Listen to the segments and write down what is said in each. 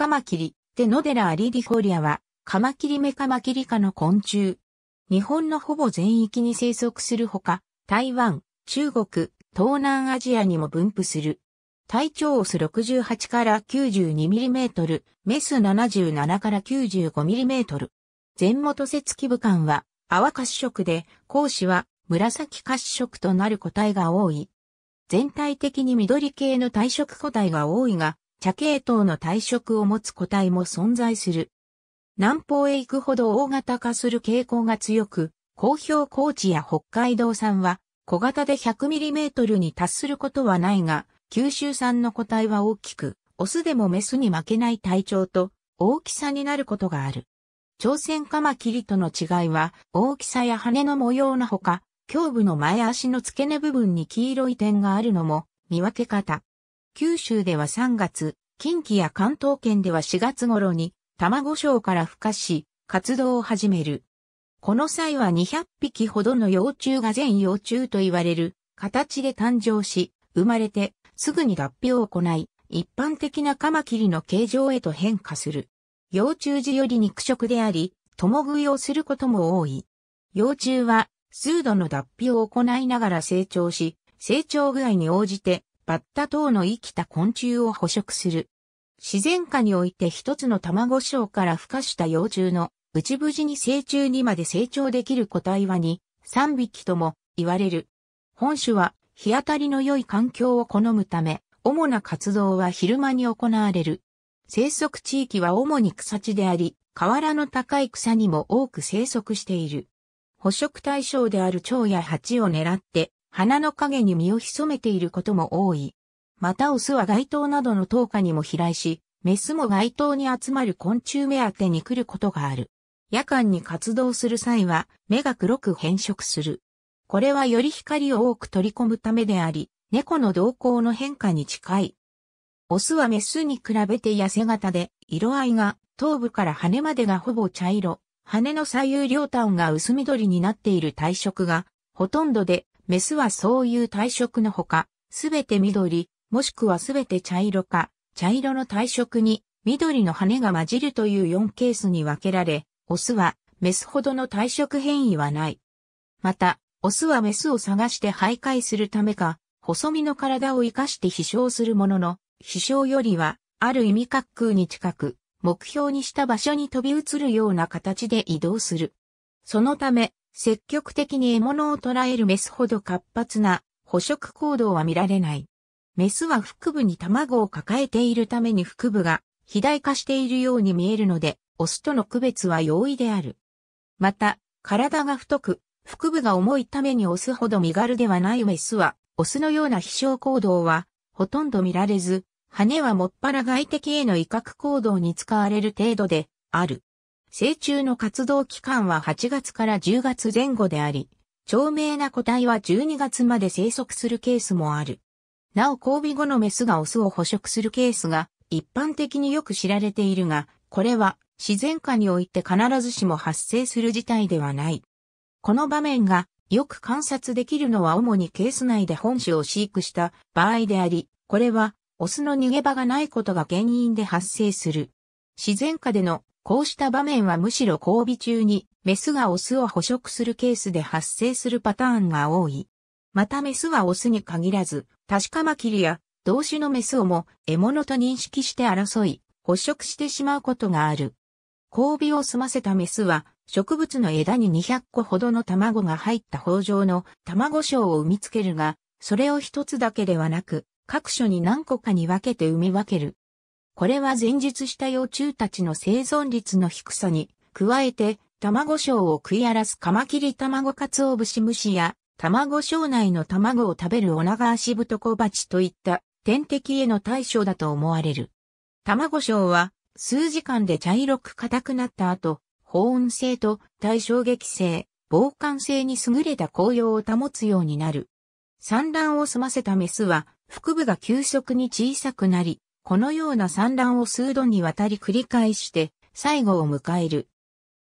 カマキリ、テノデラアリディフォリアは、カマキリメカマキリ科の昆虫。日本のほぼ全域に生息するほか、台湾、中国、東南アジアにも分布する。体長オス68から92ミリメートル、メス77から95ミリメートル。全元節気部間は泡褐色で、講師は紫褐色となる個体が多い。全体的に緑系の体色個体が多いが、茶系統の体色を持つ個体も存在する。南方へ行くほど大型化する傾向が強く、公表高知や北海道産は小型で 100mm に達することはないが、九州産の個体は大きく、オスでもメスに負けない体調と大きさになることがある。朝鮮カマキリとの違いは、大きさや羽の模様のほか、胸部の前足の付け根部分に黄色い点があるのも見分け方。九州では3月、近畿や関東圏では4月頃に、卵礁から孵化し、活動を始める。この際は200匹ほどの幼虫が全幼虫と言われる形で誕生し、生まれてすぐに脱皮を行い、一般的なカマキリの形状へと変化する。幼虫時より肉食であり、共食いをすることも多い。幼虫は数度の脱皮を行いながら成長し、成長具合に応じてバッタ等の生きた昆虫を捕食する。自然下において一つの卵小から孵化した幼虫の内無事に成虫にまで成長できる個体は2、3匹とも言われる。本種は日当たりの良い環境を好むため、主な活動は昼間に行われる。生息地域は主に草地であり、河原の高い草にも多く生息している。捕食対象である蝶や蜂を狙って花の影に身を潜めていることも多い。またオスは街灯などの灯火にも飛来し、メスも街灯に集まる昆虫目当てに来ることがある。夜間に活動する際は目が黒く変色する。これはより光を多く取り込むためであり、猫の動向の変化に近い。オスはメスに比べて痩せ型で、色合いが頭部から羽までがほぼ茶色、羽の左右両端が薄緑になっている体色が、ほとんどでメスはそういう体色のほか、すべて緑、もしくはすべて茶色か、茶色の体色に緑の羽が混じるという4ケースに分けられ、オスはメスほどの体色変異はない。また、オスはメスを探して徘徊するためか、細身の体を生かして飛翔するものの、飛翔よりは、ある意味滑空に近く、目標にした場所に飛び移るような形で移動する。そのため、積極的に獲物を捕らえるメスほど活発な捕食行動は見られない。メスは腹部に卵を抱えているために腹部が肥大化しているように見えるので、オスとの区別は容易である。また、体が太く、腹部が重いためにオスほど身軽ではないメスは、オスのような飛翔行動は、ほとんど見られず、羽はもっぱら外敵への威嚇行動に使われる程度で、ある。成虫の活動期間は8月から10月前後であり、長命な個体は12月まで生息するケースもある。なお交尾後のメスがオスを捕食するケースが一般的によく知られているが、これは自然界において必ずしも発生する事態ではない。この場面がよく観察できるのは主にケース内で本種を飼育した場合であり、これはオスの逃げ場がないことが原因で発生する。自然下でのこうした場面はむしろ交尾中にメスがオスを捕食するケースで発生するパターンが多い。またメスはオスに限らず、タシカマキリや同種のメスをも獲物と認識して争い、捕食してしまうことがある。交尾を済ませたメスは植物の枝に200個ほどの卵が入った包状の卵床を産みつけるが、それを一つだけではなく、各所に何個かに分けて産み分ける。これは前述した幼虫たちの生存率の低さに、加えて、卵章を食い荒らすカマキリ卵カツオブシムシや、卵章内の卵を食べるオナガアシブトコバチといった天敵への対処だと思われる。卵章は数時間で茶色く硬くなった後、保温性と対衝撃性、防寒性に優れた紅葉を保つようになる。産卵を済ませたメスは腹部が急速に小さくなり、このような産卵を数度にわたり繰り返して、最後を迎える。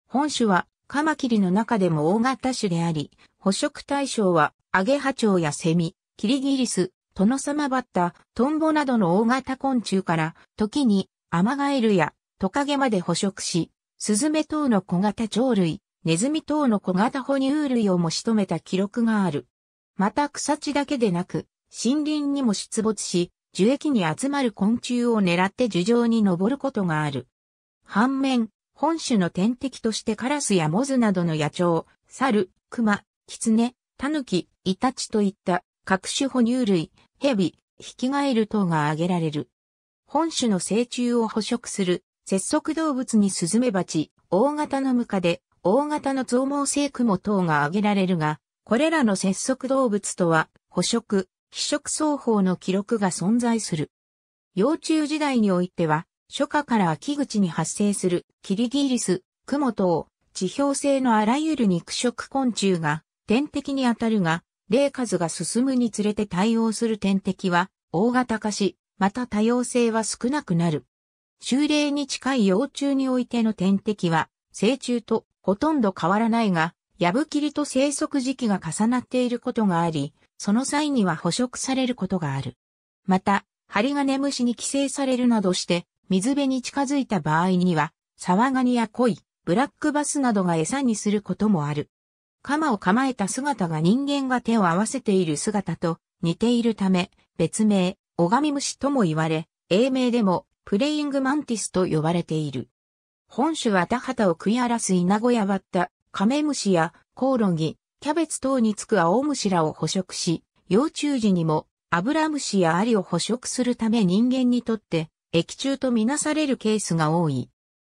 本種は、カマキリの中でも大型種であり、捕食対象は、アゲハチョウやセミ、キリギリス、トノサマバッタ、トンボなどの大型昆虫から、時に、アマガエルやトカゲまで捕食し、スズメ等の小型鳥類、ネズミ等の小型哺乳類をも仕留めた記録がある。また草地だけでなく、森林にも出没し、樹液に集まる昆虫を狙って樹上に登ることがある。反面、本種の天敵としてカラスやモズなどの野鳥、猿、熊、キツネ、タヌキ、イタチといった各種哺乳類、ヘビ、ヒキガエル等が挙げられる。本種の成虫を捕食する節足動物にスズメバチ、大型のムカデ、大型の増毛性クモ等が挙げられるが、これらの節足動物とは捕食、非食双方の記録が存在する。幼虫時代においては、初夏から秋口に発生するキリギリス、クモ等、地表性のあらゆる肉食昆虫が天敵に当たるが、霊数が進むにつれて対応する天敵は大型化し、また多様性は少なくなる。修霊に近い幼虫においての天敵は、成虫とほとんど変わらないが、ヤブキリと生息時期が重なっていることがあり、その際には捕食されることがある。また、針金虫に寄生されるなどして、水辺に近づいた場合には、サワガニやコイ、ブラックバスなどが餌にすることもある。鎌を構えた姿が人間が手を合わせている姿と似ているため、別名、オガミムシとも言われ、英名でも、プレイングマンティスと呼ばれている。本種は田畑を食い荒らすイナゴやバッタ、カメムシやコオロギ、キャベツ等につく青虫らを捕食し、幼虫時にもアブラムシやアリを捕食するため人間にとって液中とみなされるケースが多い。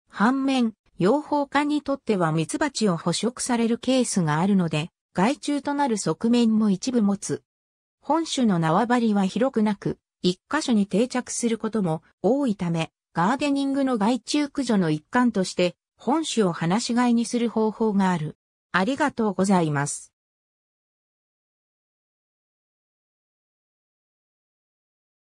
反面、養蜂家にとってはミツバチを捕食されるケースがあるので、害虫となる側面も一部持つ。本種の縄張りは広くなく、一箇所に定着することも多いため、ガーデニングの害虫駆除の一環として、本種を放し飼いにする方法がある。ありがとうございます。